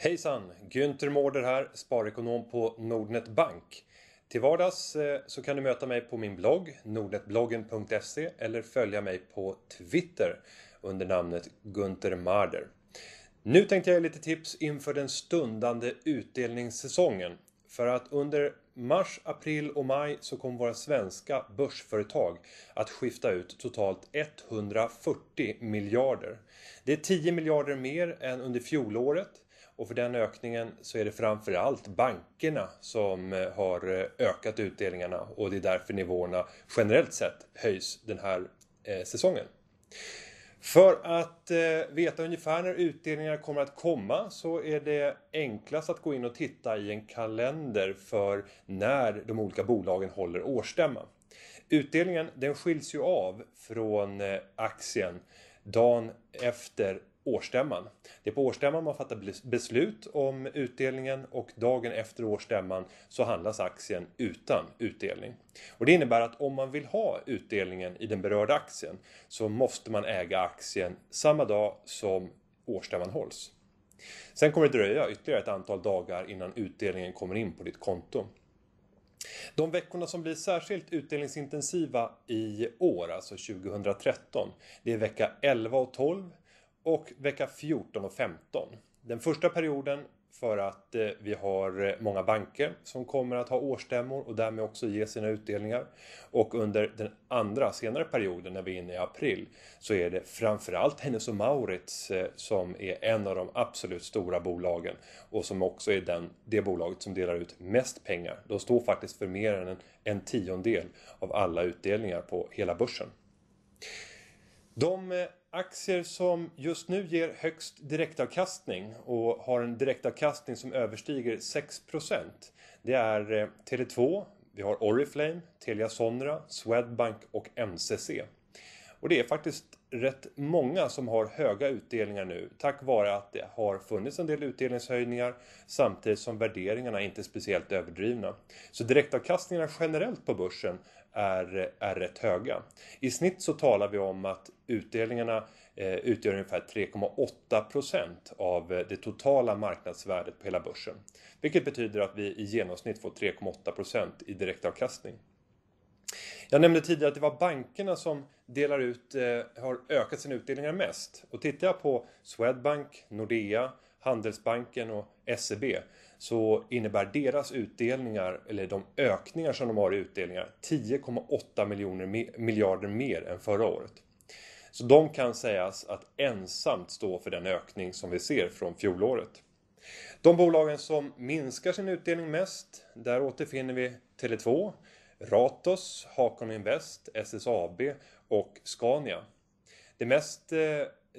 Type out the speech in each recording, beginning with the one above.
Hejsan! Günther Mårder här, sparekonom på Nordnet Bank. Till vardags eh, så kan du möta mig på min blogg nordnetbloggen.se eller följa mig på Twitter under namnet Günther Marder. Nu tänkte jag ge lite tips inför den stundande utdelningssäsongen. För att under mars, april och maj så kommer våra svenska börsföretag att skifta ut totalt 140 miljarder. Det är 10 miljarder mer än under fjolåret och för den ökningen så är det framförallt bankerna som eh, har eh, ökat utdelningarna och det är därför nivåerna generellt sett höjs den här eh, säsongen. För att veta ungefär när utdelningarna kommer att komma så är det enklast att gå in och titta i en kalender för när de olika bolagen håller årsstämma. Utdelningen den skiljs ju av från aktien dagen efter årsstämman. Det är på årsstämman man fattar beslut om utdelningen och dagen efter årsstämman så handlas aktien utan utdelning. Och det innebär att om man vill ha utdelningen i den berörda aktien så måste man äga aktien samma dag som årsstämman hålls. Sen kommer det dröja ytterligare ett antal dagar innan utdelningen kommer in på ditt konto. De veckorna som blir särskilt utdelningsintensiva i år, alltså 2013, det är vecka 11 och 12 och vecka 14 och 15. Den första perioden för att eh, vi har eh, många banker som kommer att ha årsstämmor och därmed också ge sina utdelningar. Och under den andra, senare perioden när vi är inne i april så är det framförallt Hennes och Maurits eh, som är en av de absolut stora bolagen och som också är den, det bolaget som delar ut mest pengar. De står faktiskt för mer än en, en tiondel av alla utdelningar på hela börsen. De eh, aktier som just nu ger högst direktavkastning och har en direktavkastning som överstiger 6 det är eh, Tele2, vi har Oriflame, Telia Sonera, Swedbank och NCC. Och det är faktiskt rätt många som har höga utdelningar nu tack vare att det har funnits en del utdelningshöjningar samtidigt som värderingarna inte är speciellt överdrivna. Så direktavkastningarna generellt på börsen är, är rätt höga. I snitt så talar vi om att utdelningarna eh, utgör ungefär 3,8 av eh, det totala marknadsvärdet på hela börsen. Vilket betyder att vi i genomsnitt får 3,8 i direktavkastning. Jag nämnde tidigare att det var bankerna som delar ut, eh, har ökat sina utdelningar mest. Och tittar jag på Swedbank, Nordea, Handelsbanken och SEB så innebär deras utdelningar, eller de ökningar som de har i utdelningar, 10,8 miljoner, miljarder mer än förra året. Så de kan sägas att ensamt stå för den ökning som vi ser från fjolåret. De bolagen som minskar sin utdelning mest, där återfinner vi Tele2, Ratos, Hakon Invest, SSAB och Scania. Det mest eh,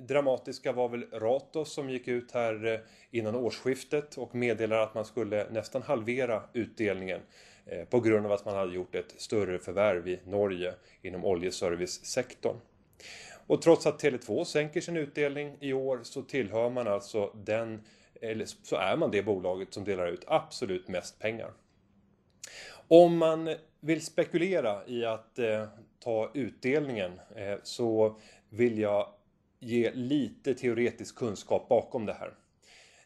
dramatiska var väl Ratos som gick ut här eh, innan årsskiftet och meddelade att man skulle nästan halvera utdelningen eh, på grund av att man hade gjort ett större förvärv i Norge inom oljeservicesektorn. Och trots att Tele2 sänker sin utdelning i år så tillhör man alltså den, eller så är man det bolaget som delar ut absolut mest pengar. Om man vill spekulera i att eh, ta utdelningen eh, så vill jag ge lite teoretisk kunskap bakom det här.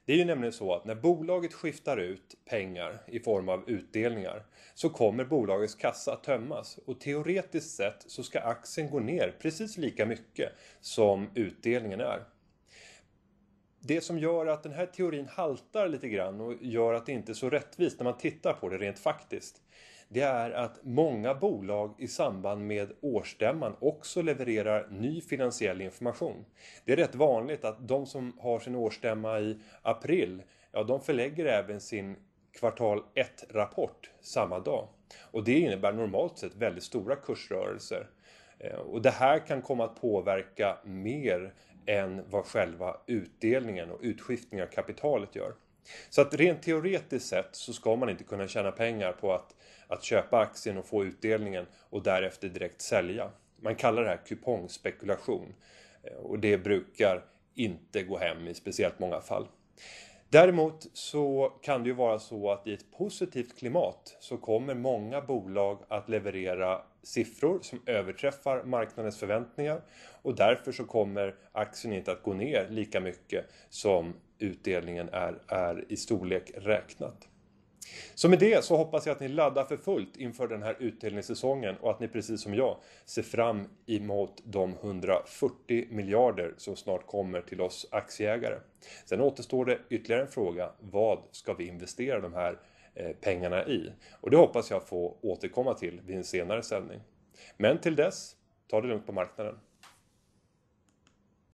Det är ju nämligen så att när bolaget skiftar ut pengar i form av utdelningar så kommer bolagets kassa att tömmas och teoretiskt sett så ska aktien gå ner precis lika mycket som utdelningen är det som gör att den här teorin haltar lite grann och gör att det inte är så rättvist när man tittar på det rent faktiskt. Det är att många bolag i samband med årsstämman också levererar ny finansiell information. Det är rätt vanligt att de som har sin årsstämma i april, ja de förlägger även sin kvartal 1-rapport samma dag. Och det innebär normalt sett väldigt stora kursrörelser. Eh, och det här kan komma att påverka mer än vad själva utdelningen och utskiftningen av kapitalet gör. Så att rent teoretiskt sett så ska man inte kunna tjäna pengar på att, att köpa aktien och få utdelningen och därefter direkt sälja. Man kallar det här kupongspekulation eh, och det brukar inte gå hem i speciellt många fall. Däremot så kan det ju vara så att i ett positivt klimat så kommer många bolag att leverera siffror som överträffar marknadens förväntningar och därför så kommer aktien inte att gå ner lika mycket som utdelningen är, är i storlek räknat. Så med det så hoppas jag att ni laddar för fullt inför den här utdelningssäsongen och att ni precis som jag ser fram emot de 140 miljarder som snart kommer till oss aktieägare. Sen återstår det ytterligare en fråga. Vad ska vi investera de här eh, pengarna i? Och det hoppas jag få återkomma till vid en senare sändning. Men till dess, ta det lugnt på marknaden.